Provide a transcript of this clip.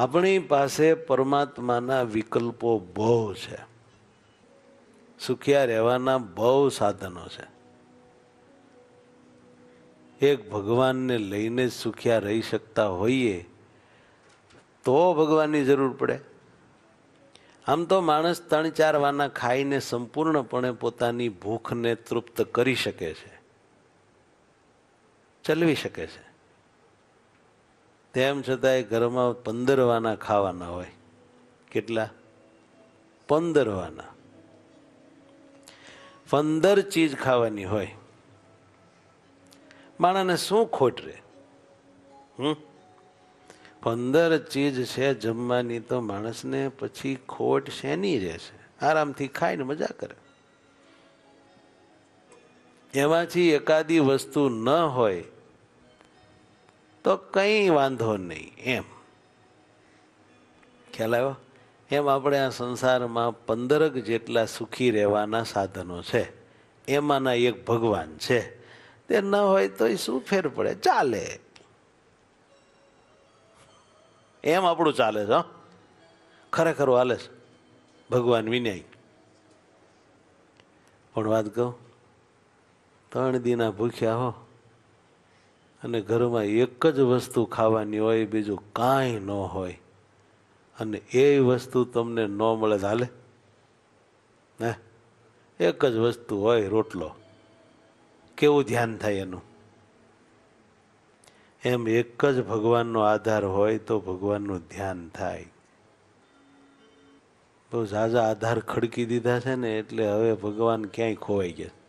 આપણી પાસે પરમાત્માના વિકલ્પો બહુ છે સુખિયા રહેવાના બહુ સાધનો છે એક ભગવાનને લઈને જ સુખિયા રહી શકતા હોઈએ તો ભગવાનની જરૂર પડે આમ તો માણસ ત્રણ ચાર વાના ખાઈને સંપૂર્ણપણે પોતાની ભૂખને તૃપ્ત કરી શકે છે ચલવી શકે છે તેમ છતાંય ઘરમાં પંદરવાના ખાવાના હોય કેટલા પંદરવાના પંદર ચીજ ખાવાની હોય માણાને શું ખોટ રે હમ પંદર ચીજ છે જમવાની તો માણસને પછી ખોટ શેની રહેશે આરામથી ખાઈને મજા કરે એમાંથી એકાદી વસ્તુ ન હોય તો કંઈ વાંધો નહીં એમ ખ્યાલ આવ્યો એમ આપણે આ સંસારમાં પંદરક જેટલા સુખી રહેવાના સાધનો છે એમાંના એક ભગવાન છે તે ન હોય તો એ શું ફેર પડે ચાલે એમ આપણું ચાલે છે ખરેખર હાલે છે ભગવાન વિનય પણ વાત કહું ત્રણ દિના ભૂખ્યા હો અને ઘરમાં એક જ વસ્તુ ખાવાની હોય બીજું કાંઈ ન હોય અને એ વસ્તુ તમને ન મળે ચાલે ને એક જ વસ્તુ હોય રોટલો કેવું ધ્યાન થાય એનું એમ એક જ ભગવાનનો આધાર હોય તો ભગવાનનું ધ્યાન થાય બહુ ઝાઝા આધાર ખડકી દીધા છે ને એટલે હવે ભગવાન ક્યાંય ખોવાઈ ગયા